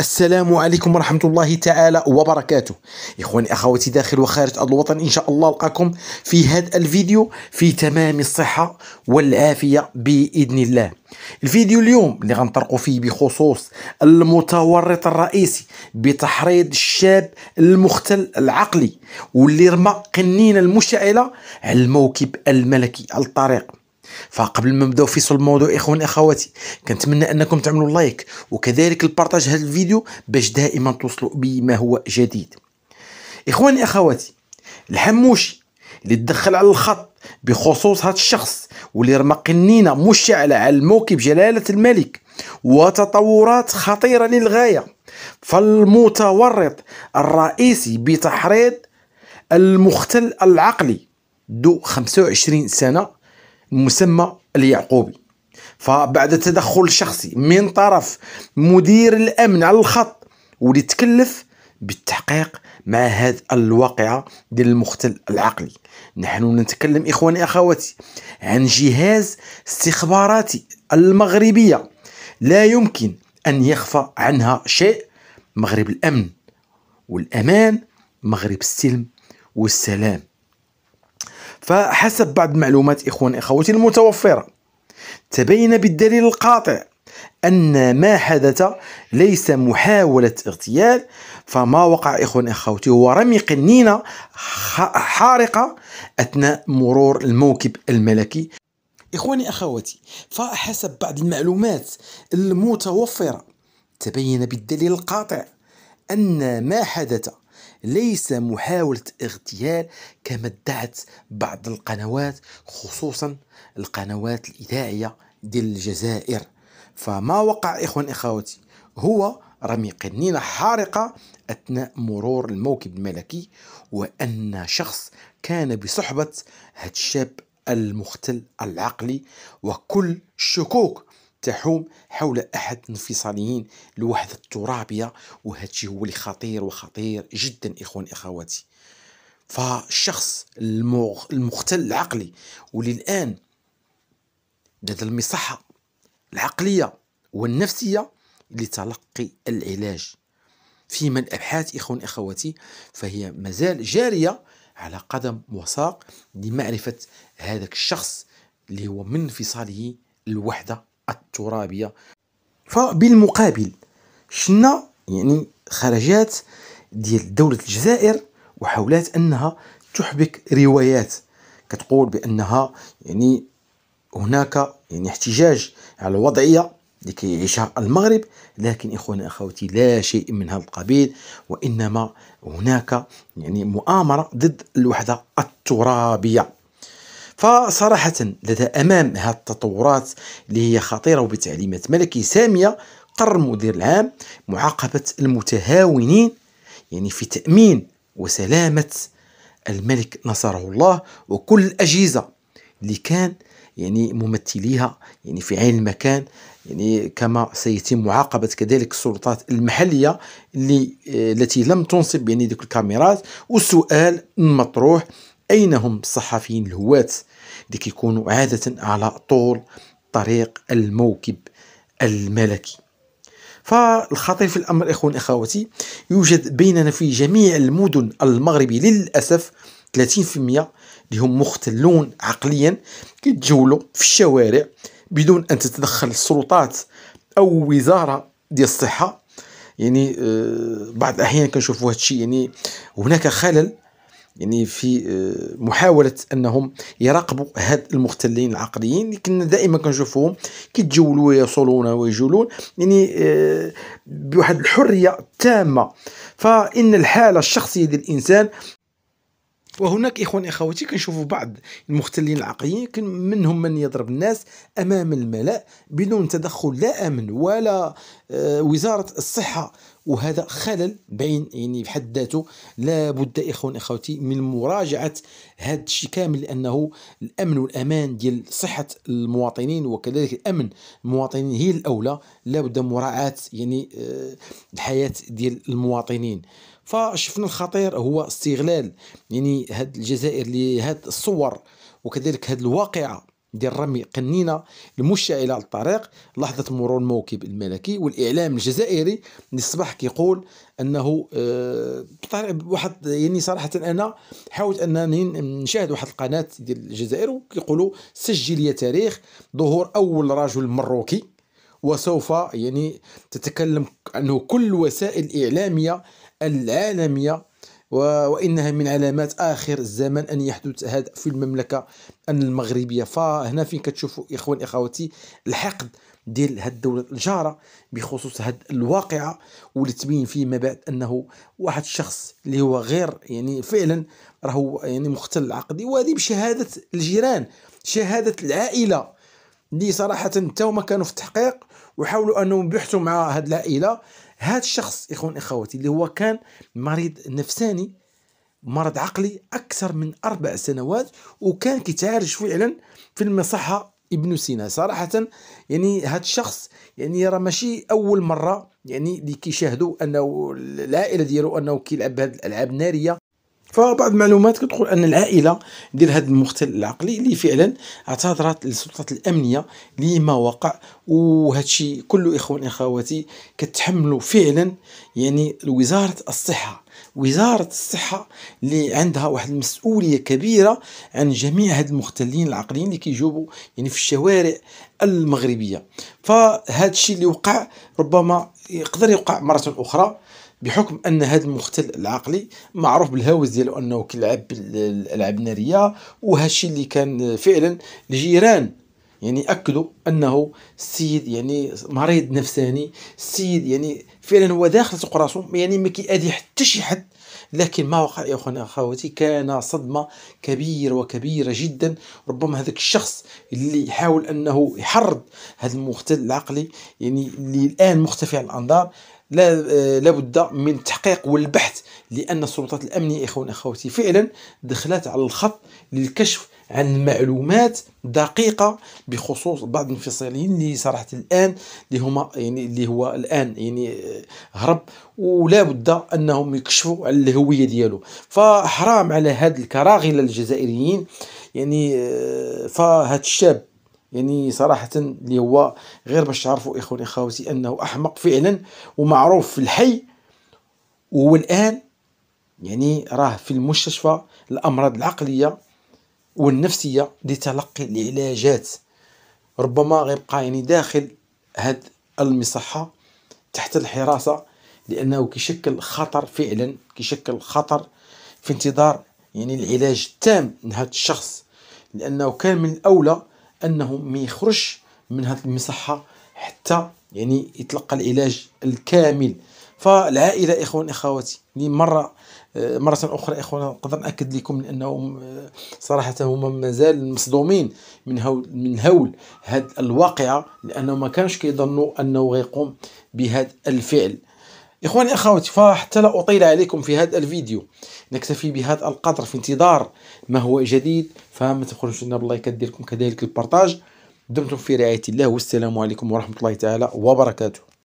السلام عليكم ورحمة الله تعالى وبركاته إخواني أخواتي داخل وخارج الوطن إن شاء الله ألقاكم في هذا الفيديو في تمام الصحة والعافية بإذن الله الفيديو اليوم اللي غنطرق فيه بخصوص المتورط الرئيسي بتحريض الشاب المختل العقلي واللي رمى قنينة المشتعلة على الموكب الملكي الطريق فقبل ما نبداو في صلب الموضوع اخوان اخواتي كنتمنى انكم تعملوا لايك وكذلك البارطاج هذا الفيديو باش دائما توصلوا بما هو جديد اخواني اخواتي الحموشي اللي تدخل على الخط بخصوص هذا الشخص واللي رمى قنينه مشتعله على الموكب جلاله الملك وتطورات خطيره للغايه فالمتورط الرئيسي بتحريض المختل العقلي ذو 25 سنه مسمى اليعقوبي فبعد تدخل شخصي من طرف مدير الامن على الخط واللي تكلف بالتحقيق مع هذه الواقعة ديال المختل العقلي نحن نتكلم إخواني أخواتي عن جهاز استخباراتي المغربية لا يمكن أن يخفى عنها شيء مغرب الأمن والأمان مغرب السلم والسلام فحسب بعض معلومات إخوان إخوتي المتوفرة تبين بالدليل القاطع أن ما حدث ليس محاولة اغتيال فما وقع إخوان إخوتي هو رمي قنينة حارقة أثناء مرور الموكب الملكي إخواني أخواتي فحسب بعض المعلومات المتوفرة تبين بالدليل القاطع أن ما حدث ليس محاولة اغتيال كما ادعت بعض القنوات خصوصا القنوات الإذاعية ديال الجزائر فما وقع إخوان إخواتي هو رمي قنينة حارقة أثناء مرور الموكب الملكي وأن شخص كان بصحبة هاد الشاب المختل العقلي وكل الشكوك تحوم حول احد الانفصاليين الوحده الترابيه وهذا هو اللي خطير وخطير جدا اخوان اخواتي فالشخص المختل العقلي واللي الان لدى المصحه العقليه والنفسيه لتلقي العلاج فيما الابحاث اخوان اخواتي فهي مازال جاريه على قدم وساق لمعرفه هذاك الشخص اللي هو من انفصاله الوحده الترابيه فبالمقابل شنا يعني خرجات ديال دوله الجزائر وحاولات انها تحبك روايات كتقول بانها يعني هناك يعني احتجاج على الوضعيه اللي كيعيشها المغرب لكن اخواني اخوتي لا شيء من هذا القبيل وانما هناك يعني مؤامره ضد الوحده الترابيه فصراحة لدى أمام هذه التطورات اللي هي خطيرة وبتعليمات ملكي سامية قرر المدير العام معاقبة المتهاونين يعني في تأمين وسلامة الملك نصره الله وكل الأجهزة اللي كان يعني ممثليها يعني في عين المكان يعني كما سيتم معاقبة كذلك السلطات المحلية اللي آه، التي لم تنصب يعني ديك الكاميرات والسؤال المطروح أين هم الصحفيين الهواة اللي كيكونوا عادة على طول طريق الموكب الملكي فالخطير في الأمر إخوان إخواتي يوجد بيننا في جميع المدن المغربي للأسف 30% اللي هم مختلون عقليا كيتجولوا في الشوارع بدون أن تتدخل السلطات أو وزارة ديال الصحة يعني آه، بعض الأحيان كنشوفوا هذا الشيء يعني هناك خلل يعني في آه، محاوله انهم يراقبوا هاد المختلين العقليين اللي كنا دائما كنشوفوهم كيتجولوا ويصلون ويجولون يعني آه، بواحد الحريه تامه فان الحاله الشخصيه ديال الانسان وهناك إخوان إخواتي كنشوفوا بعض المختلين العقليين منهم من يضرب الناس أمام الملاء بدون تدخل لا أمن ولا آه، وزارة الصحة وهذا خلل بين يعني في حد ذاته لابد إخوان إخواتي من مراجعة هذا الشيء كامل لأنه الأمن والأمان ديال صحة المواطنين وكذلك الأمن المواطنين هي الأولى لابد مراعاة يعني آه، الحياة ديال المواطنين فشفنا الخطير هو استغلال يعني هاد الجزائر لهاد الصور وكذلك هاد الواقعه ديال رمي قنينه المشعله للطريق لحظه مرور الموكب الملكي والاعلام الجزائري للصباح كيقول انه أه واحد يعني صراحه انا حاولت انني نشاهد واحد القناه ديال الجزائر وكيقولوا سجل يا تاريخ ظهور اول رجل مروكي وسوف يعني تتكلم عنه كل وسائل اعلاميه العالمية وإنها من علامات آخر الزمن أن يحدث هذا في المملكة المغربية فهنا فين كتشوفوا إخوان إخواتي الحقد ديال هاد الدولة الجارة بخصوص هاد الواقعة واللي تبين بعد أنه واحد الشخص اللي هو غير يعني فعلا راهو يعني مختل عقدي وهذه بشهادة الجيران شهادة العائلة اللي صراحة توما كانوا في التحقيق وحاولوا أنهم يبحثوا مع هاد العائلة هذا الشخص إخوان إخواتي اللي هو كان مريض نفساني مرض عقلي أكثر من أربع سنوات وكان كيتعالج فعلا في المصحة ابن سينا صراحة يعني هذا الشخص يعني راه ماشي أول مرة يعني اللي كيشاهدوا أنه العائلة ديالو أنه كيلعب هذه الألعاب النارية فبعض المعلومات كتقول ان العائله ديال هذا المختل العقلي اللي فعلا اعتذرت للسلطات الامنيه لما وقع وهذا الشيء كله اخوان اخواتي كتحملوا فعلا يعني وزاره الصحه وزاره الصحه اللي عندها واحد المسؤوليه كبيره عن جميع هاد المختلين العقليين اللي كيجوبوا يعني في الشوارع المغربيه فهذا الشيء اللي وقع ربما يقدر يوقع مره اخرى بحكم ان هذا المختل العقلي معروف بالهوس ديالو انه كيلعب بالالعاب الناريه وهذا الشيء اللي كان فعلا الجيران يعني اكدوا انه السيد يعني مريض نفساني السيد يعني فعلا هو داخل سوق راسو يعني ما كيأذي حتى شي حد لكن ما وقع يا اخواني اخواتي كان صدمه كبيره وكبيره جدا ربما هذاك الشخص اللي يحاول انه يحرض هذا المختل العقلي يعني اللي الان مختفي عن الانظار لا آه، لابد من التحقيق والبحث لان السلطات الامنيه اخوان اخواتي فعلا دخلت على الخط للكشف عن معلومات دقيقة بخصوص بعض المنفصلين اللي صراحة الآن اللي هما يعني اللي هو الآن يعني آه، هرب ولا بد أنهم يكشفوا على الهوية ديالو فحرام على هاد الكراغلة الجزائريين يعني آه، فهاد الشاب يعني صراحة اللي هو غير باش تعرفوا إخواني أخواتي أنه أحمق فعلا ومعروف في الحي وهو الآن يعني راه في المستشفى الأمراض العقلية والنفسية لتلقي العلاجات ربما غيبقى يعني داخل هاد المصحة تحت الحراسة لأنه كيشكل خطر فعلا كيشكل خطر في انتظار يعني العلاج التام لهذا الشخص لأنه كان من الأولى انه ما يخرجش من هذه المصحه حتى يعني يتلقى العلاج الكامل فالعائله اخوان اخواتي يعني مره آه، مرة أخرى إخوانا نقدر نأكد لكم أنهم آه، صراحة هما مازال مصدومين من هول من هول هاد الواقعة لأنهم ما كانش كيظنوا أنه غيقوم بهذا الفعل إخواني أخواتي فحتى لا أطيل عليكم في هذا الفيديو نكتفي بهذا القدر في انتظار ما هو جديد فما تبخلوش لنا باللايك ديالكم كذلك البارطاج دمتم في رعاية الله والسلام عليكم ورحمة الله تعالى وبركاته